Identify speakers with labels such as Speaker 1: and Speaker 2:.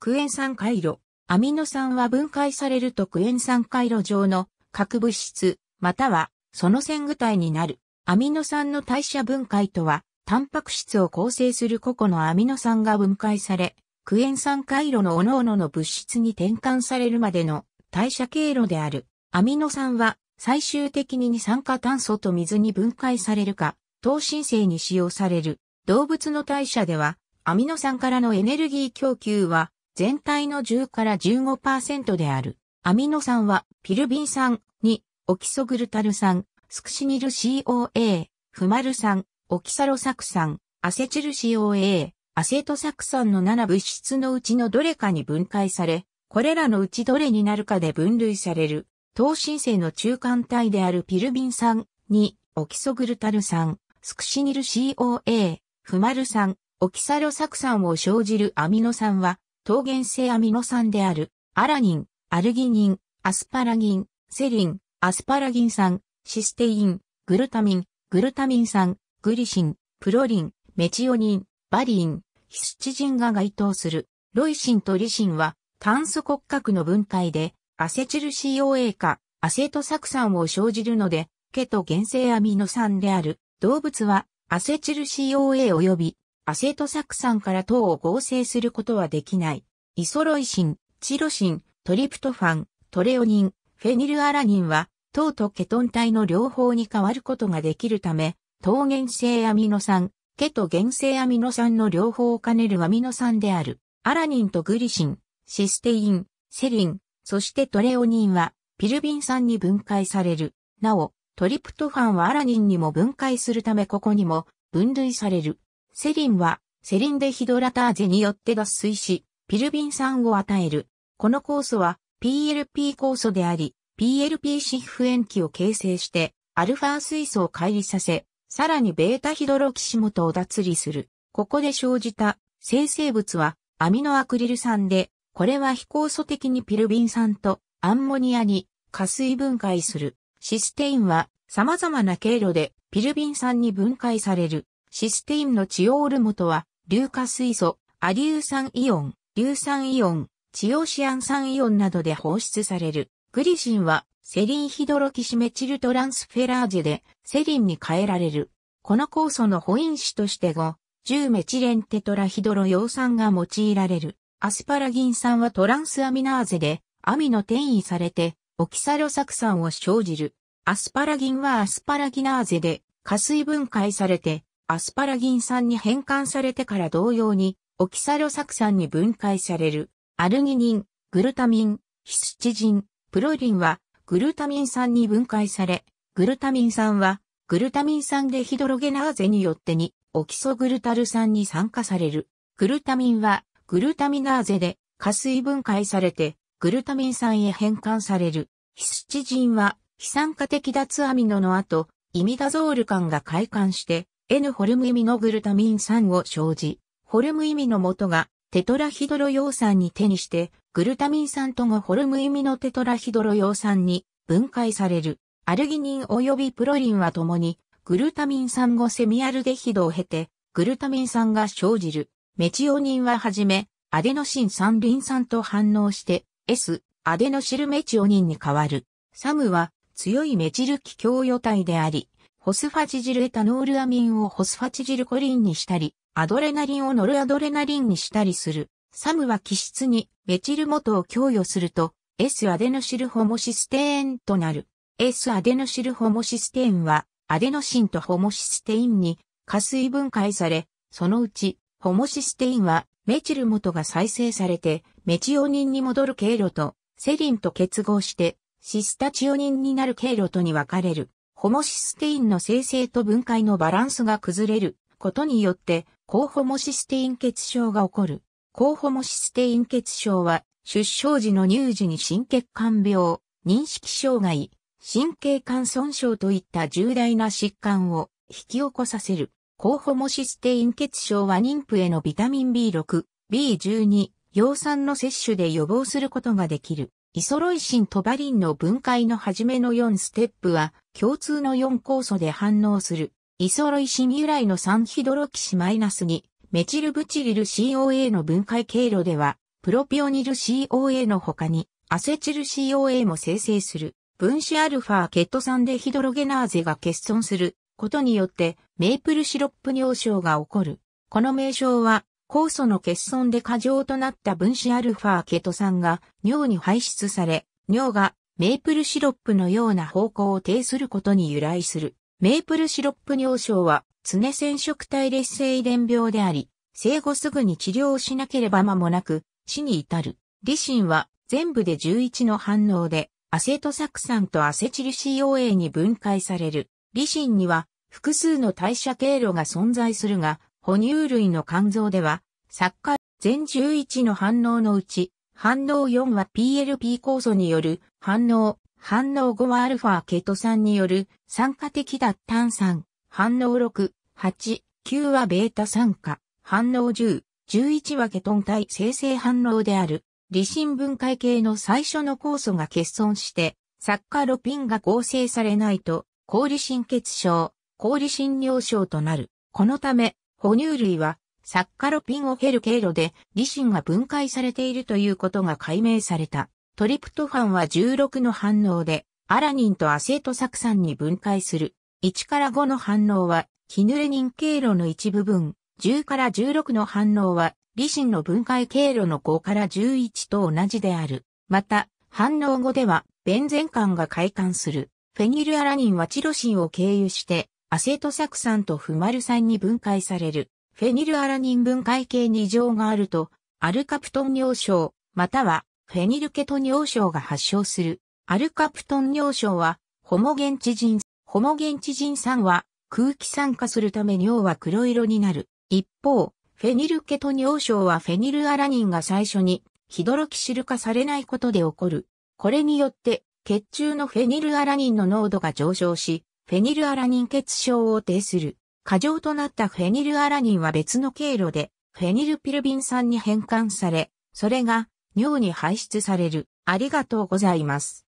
Speaker 1: クエン酸回路。アミノ酸は分解されるとクエン酸回路上の核物質、またはその線具体になる。アミノ酸の代謝分解とは、タンパク質を構成する個々のアミノ酸が分解され、クエン酸回路の各々の物質に転換されるまでの代謝経路である。アミノ酸は最終的に二酸化炭素と水に分解されるか、糖新生に使用される。動物の代謝では、アミノ酸からのエネルギー供給は全体の10から15%である。アミノ酸は、ピルビン酸に、オキソグルタル酸、スクシニル COA、フマル酸、オキサロサク酸、アセチル COA、アセトサク酸の7物質のうちのどれかに分解され、これらのうちどれになるかで分類される、糖新生の中間体であるピルビン酸に、オキソグルタル酸、スクシニル COA、フマル酸、オキサロサク酸を生じるアミノ酸は、糖原性アミノ酸である、アラニン、アルギニン、アスパラギン、セリン、アスパラギン酸、システイン、グルタミン、グルタミン酸、グリシン、プロリン、メチオニン、バリン、ヒスチジンが該当する。ロイシンとリシンは炭素骨格の分解でアセチル COA か、アセト酢酸を生じるので、ケト原性アミノ酸である動物はアセチル COA 及びアセト酢酸から糖を合成することはできない。イソロイシン、チロシン、トリプトファン、トレオニン、フェニルアラニンは糖とケトン体の両方に変わることができるため、糖原性アミノ酸、ケト原性アミノ酸の両方を兼ねるアミノ酸である。アラニンとグリシン、システイン、セリン、そしてトレオニンはピルビン酸に分解される。なお、トリプトファンはアラニンにも分解するためここにも分類される。セリンは、セリンデヒドラターゼによって脱水し、ピルビン酸を与える。この酵素は、PLP 酵素であり、PLP シフ塩基を形成して、アルファ水素を乖離させ、さらにベータヒドロキシモトを脱離する。ここで生じた生成物はアミノアクリル酸で、これは非酵素的にピルビン酸とアンモニアに加水分解する。システインは様々な経路でピルビン酸に分解される。システィンのチオール元は、硫化水素、アリー酸イオン、硫酸イオン、チオシアン酸イオンなどで放出される。グリシンは、セリンヒドロキシメチルトランスフェラーゼで、セリンに変えられる。この酵素の保因子として5、10メチレンテトラヒドロ葉酸が用いられる。アスパラギン酸はトランスアミナーゼで、アミノ転移されて、オキサロ酢酸を生じる。アスパラギンはアスパラギナーゼで、加水分解されて、アスパラギン酸に変換されてから同様に、オキサロ酢酸に分解される、アルギニン、グルタミン、ヒスチジン、プロリンは、グルタミン酸に分解され、グルタミン酸は、グルタミン酸でヒドロゲナーゼによってに、オキソグルタル酸に酸化される。グルタミンは、グルタミナーゼで、加水分解されて、グルタミン酸へ変換される。ヒスチジンは、非酸化的脱アミノの後、イミダゾール感が快感して、N ホルムイミのグルタミン酸を生じ、ホルムイミの元がテトラヒドロ陽酸に手にして、グルタミン酸とがホルムイミのテトラヒドロ陽酸に分解される。アルギニン及びプロリンは共に、グルタミン酸後セミアルデヒドを経て、グルタミン酸が生じる。メチオニンははじめ、アデノシン酸リン酸と反応して、S、アデノシルメチオニンに変わる。サムは強いメチル気共与体であり、ホスファチジルエタノールアミンをホスファチジルコリンにしたり、アドレナリンをノルアドレナリンにしたりする。サムは基質にメチル元を供与すると、S アデノシルホモシステーンとなる。S アデノシルホモシステーンは、アデノシンとホモシステインに加水分解され、そのうち、ホモシステインはメチル元が再生されて、メチオニンに戻る経路と、セリンと結合して、シスタチオニンになる経路とに分かれる。ホモシステインの生成と分解のバランスが崩れることによって、高ホモシステイン血症が起こる。高ホモシステイン血症は、出生時の乳児に心血管病、認識障害、神経管損傷といった重大な疾患を引き起こさせる。高ホモシステイン血症は妊婦へのビタミン B6、B12、葉酸の摂取で予防することができる。イソロイシンとバリンの分解のはめの4ステップは、共通の4酵素で反応する、イソロイシン由来の3ヒドロキシマイナス2、メチルブチリル COA の分解経路では、プロピオニル COA の他に、アセチル COA も生成する、分子アルファケット酸でヒドロゲナーゼが欠損することによって、メープルシロップ尿症が起こる。この名称は、酵素の欠損で過剰となった分子アルファケト酸が尿に排出され、尿がメープルシロップのような方向を呈することに由来する。メープルシロップ尿症は、常染色体劣性遺伝病であり、生後すぐに治療をしなければ間もなく、死に至る。リシンは、全部で11の反応で、アセトサク酸とアセチル COA に分解される。リシンには、複数の代謝経路が存在するが、哺乳類の肝臓では、サッカー全11の反応のうち、反応4は PLP 酵素による反応、反応5は α ケト酸による酸化的脱炭酸、反応6、8、9は β 酸化、反応10、11はケトン体生成反応である、離心分解系の最初の酵素が欠損して、サッカロピンが合成されないと、氷離心血症、氷離心尿症となる。このため、哺乳類はサッカロピンを経る経路でリシンが分解されているということが解明された。トリプトファンは16の反応で、アラニンとアセトサクサンに分解する。1から5の反応は、キヌレニン経路の一部分。10から16の反応は、リシンの分解経路の5から11と同じである。また、反応後では、ベンゼン感が快感する。フェニルアラニンはチロシンを経由して、アセトサクサンとフマル酸に分解される。フェニルアラニン分解系に異常があると、アルカプトン尿症、またはフェニルケト尿症が発症する。アルカプトン尿症は、ホモゲンチジン、ホモゲンチジン酸は空気酸化するため尿は黒色になる。一方、フェニルケト尿症はフェニルアラニンが最初にヒドロキシル化されないことで起こる。これによって、血中のフェニルアラニンの濃度が上昇し、フェニルアラニン血症を呈する。過剰となったフェニルアラニンは別の経路でフェニルピルビン酸に変換され、それが尿に排出される。ありがとうございます。